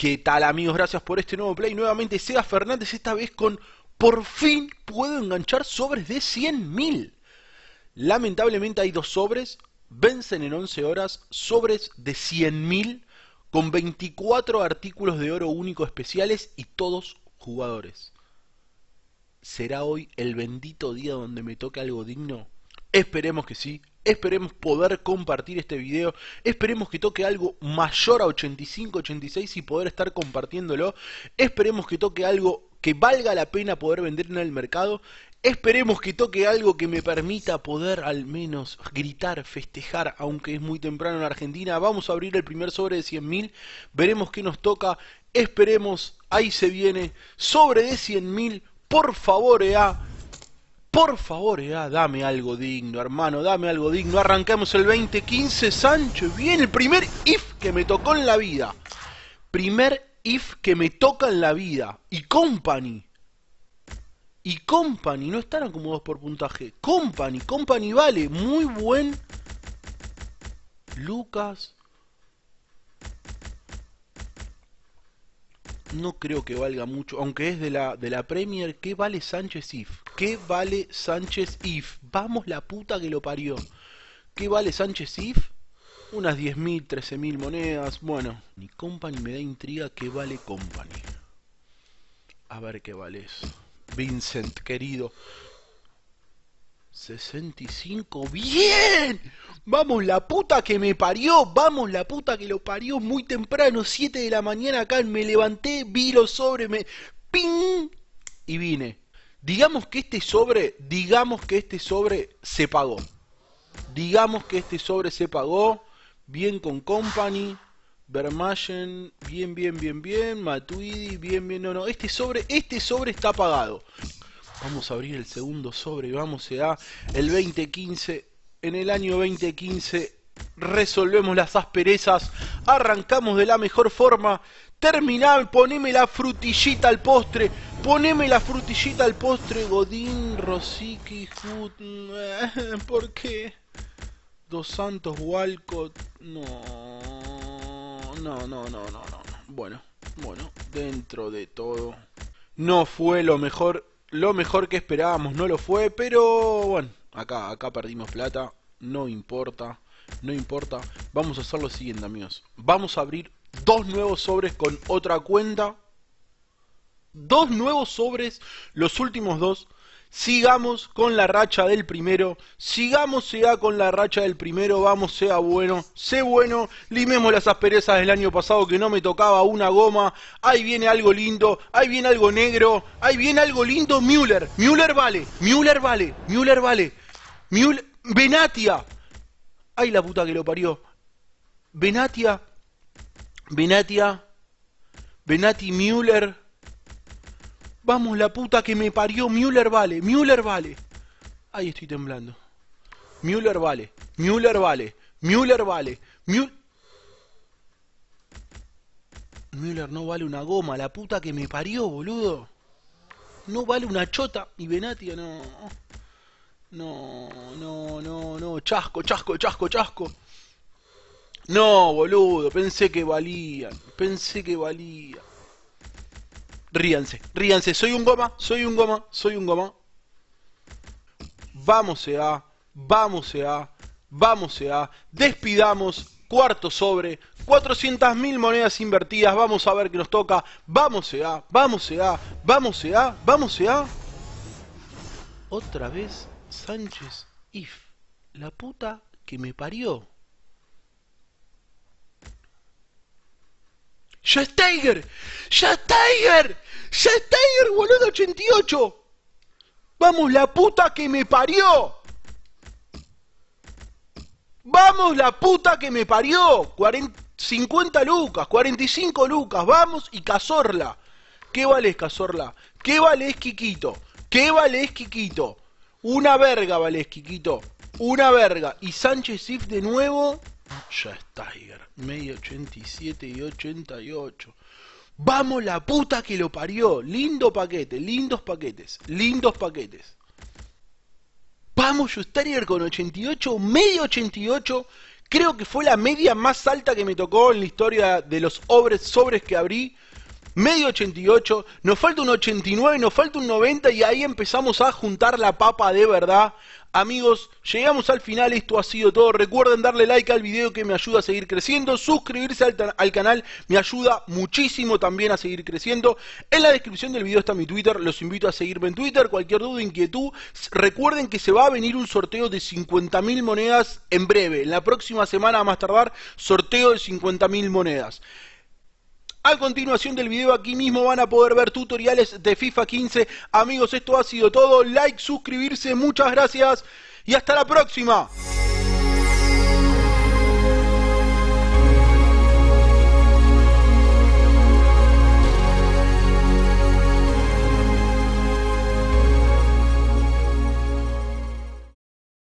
¿Qué tal amigos? Gracias por este nuevo play. Nuevamente Sega Fernández, esta vez con por fin puedo enganchar sobres de 100.000. Lamentablemente hay dos sobres, vencen en 11 horas, sobres de 100.000 con 24 artículos de oro único especiales y todos jugadores. ¿Será hoy el bendito día donde me toque algo digno? Esperemos que sí, esperemos poder compartir este video, esperemos que toque algo mayor a 85, 86 y poder estar compartiéndolo, esperemos que toque algo que valga la pena poder vender en el mercado, esperemos que toque algo que me permita poder al menos gritar, festejar, aunque es muy temprano en Argentina, vamos a abrir el primer sobre de 100.000, veremos qué nos toca, esperemos, ahí se viene, sobre de 100.000, por favor, EA. Por favor, ya, eh, ah, dame algo digno, hermano, dame algo digno. Arranquemos el 2015, Sancho, bien, el primer if que me tocó en la vida. Primer if que me toca en la vida. Y Company. Y Company, no están acomodados por puntaje. Company, Company vale, muy buen. Lucas no creo que valga mucho, aunque es de la, de la Premier, ¿qué vale Sánchez If? ¿Qué vale Sánchez If? Vamos la puta que lo parió. ¿Qué vale Sánchez If? Unas 10.000, 13.000 monedas, bueno. Ni Company me da intriga, ¿qué vale Company? A ver qué vale eso. Vincent, querido. 65, ¡bien! Vamos, la puta que me parió, vamos, la puta que lo parió muy temprano, 7 de la mañana acá, me levanté, vi los sobre, me... ¡Ping! Y vine. Digamos que este sobre, digamos que este sobre se pagó. Digamos que este sobre se pagó, bien con Company, Vermagen, bien, bien, bien, bien, Matuidi, bien, bien, no, no, este sobre, este sobre está pagado. Vamos a abrir el segundo sobre, y vamos, se da el 2015 en el año 2015 resolvemos las asperezas, arrancamos de la mejor forma, Terminal, poneme la frutillita al postre, poneme la frutillita al postre, Godín, Rosicky, Hood, ¿por qué? Dos Santos, Walcott, no, no, no, no, no, no, bueno, bueno, dentro de todo, no fue lo mejor, lo mejor que esperábamos, no lo fue, pero bueno acá, acá perdimos plata, no importa, no importa. Vamos a hacer lo siguiente, amigos. Vamos a abrir dos nuevos sobres con otra cuenta. Dos nuevos sobres, los últimos dos. Sigamos con la racha del primero. Sigamos sea con la racha del primero. Vamos, sea bueno. Sé bueno. Limemos las asperezas del año pasado que no me tocaba una goma. Ahí viene algo lindo. Ahí viene algo negro. Ahí viene algo lindo. Müller. Müller vale. Müller vale. Müller vale. ¡Müller! Benatia. Ay, la puta que lo parió. Benatia. Benatia. Benati Müller. Vamos, la puta que me parió. Müller vale. Müller vale. Ahí estoy temblando. Müller vale. Müller vale. Müller vale. Müller... Müller no vale una goma. La puta que me parió, boludo. No vale una chota. Y Benatia no... No, no, no, no. Chasco, chasco, chasco, chasco. No, boludo. Pensé que valían. Pensé que valía. Ríanse, ríanse. Soy un goma, soy un goma, soy un goma. Vamos a, vamos a, vamos a. Despidamos. Cuarto sobre. 400.000 monedas invertidas. Vamos a ver qué nos toca. Vamos a, vamos a, vamos a, vamos a. Otra vez Sánchez If, la puta que me parió. ¡Ya es Tiger! ¡Ya ¡Ya boludo 88! ¡Vamos, la puta que me parió! ¡Vamos, la puta que me parió! 50 lucas, 45 lucas, vamos y cazorla. ¿Qué vale Cazorla? ¿Qué vale Quiquito, ¿Qué vale Quiquito. Una verga, vale Quiquito. Una verga. Y Sánchez Sif de nuevo. Ya está, Tiger. Medio 87 y 88. Vamos la puta que lo parió. Lindo paquete, lindos paquetes, lindos paquetes. Vamos, Tiger con 88, medio 88. Creo que fue la media más alta que me tocó en la historia de los sobres que abrí medio 88, nos falta un 89, nos falta un 90 y ahí empezamos a juntar la papa de verdad. Amigos, llegamos al final, esto ha sido todo. Recuerden darle like al video que me ayuda a seguir creciendo, suscribirse al, canal me ayuda muchísimo también a seguir creciendo. En la descripción del video está mi Twitter, los invito a seguirme en Twitter, cualquier duda, inquietud. Recuerden que se va a venir un sorteo de 50.000 monedas en breve, en la próxima semana a más tardar, sorteo de 50.000 monedas. A continuación del video aquí mismo van a poder ver tutoriales de FIFA 15. Amigos, esto ha sido todo. Like, suscribirse, muchas gracias y hasta la próxima.